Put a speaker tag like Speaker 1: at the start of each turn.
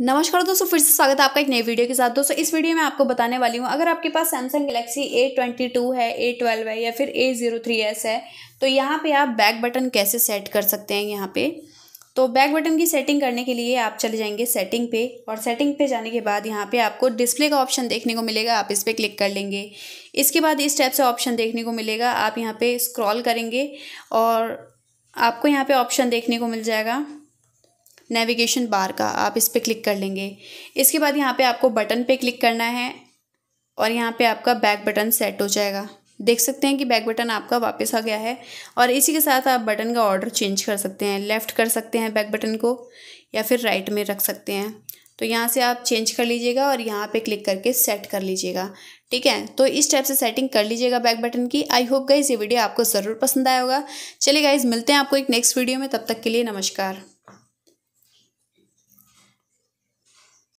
Speaker 1: नमस्कार दोस्तों फिर से स्वागत है आपका एक नए वीडियो के साथ दोस्तों इस वीडियो में आपको बताने वाली हूँ अगर आपके पास Samsung Galaxy A twenty two है ए ट्वेल्व है या फिर ए ज़ीरो थ्री एस है तो यहाँ पे आप बैक बटन कैसे सेट कर सकते हैं यहाँ पे तो बैक बटन की सेटिंग करने के लिए आप चले जाएंगे सेटिंग पे और सेटिंग पे जाने के बाद यहाँ पे आपको डिस्प्ले का ऑप्शन देखने को मिलेगा आप इस पर क्लिक कर लेंगे इसके बाद इस टाइप से ऑप्शन देखने को मिलेगा आप यहाँ पे स्क्रॉल करेंगे और आपको यहाँ पे ऑप्शन देखने को मिल जाएगा नेविगेशन बार का आप इस पर क्लिक कर लेंगे इसके बाद यहाँ पे आपको बटन पे क्लिक करना है और यहाँ पे आपका बैक बटन सेट हो जाएगा देख सकते हैं कि बैक बटन आपका वापस आ गया है और इसी के साथ आप बटन का ऑर्डर चेंज कर सकते हैं लेफ़्ट कर सकते हैं बैक बटन को या फिर राइट में रख सकते हैं तो यहाँ से आप चेंज कर लीजिएगा और यहाँ पे क्लिक करके सेट कर लीजिएगा ठीक है तो इस टाइप से सेटिंग कर लीजिएगा बैक बटन की आई होप गाइज ये वीडियो आपको ज़रूर पसंद आया होगा चलिए गाइज मिलते हैं आपको एक नेक्स्ट वीडियो में तब तक के लिए नमस्कार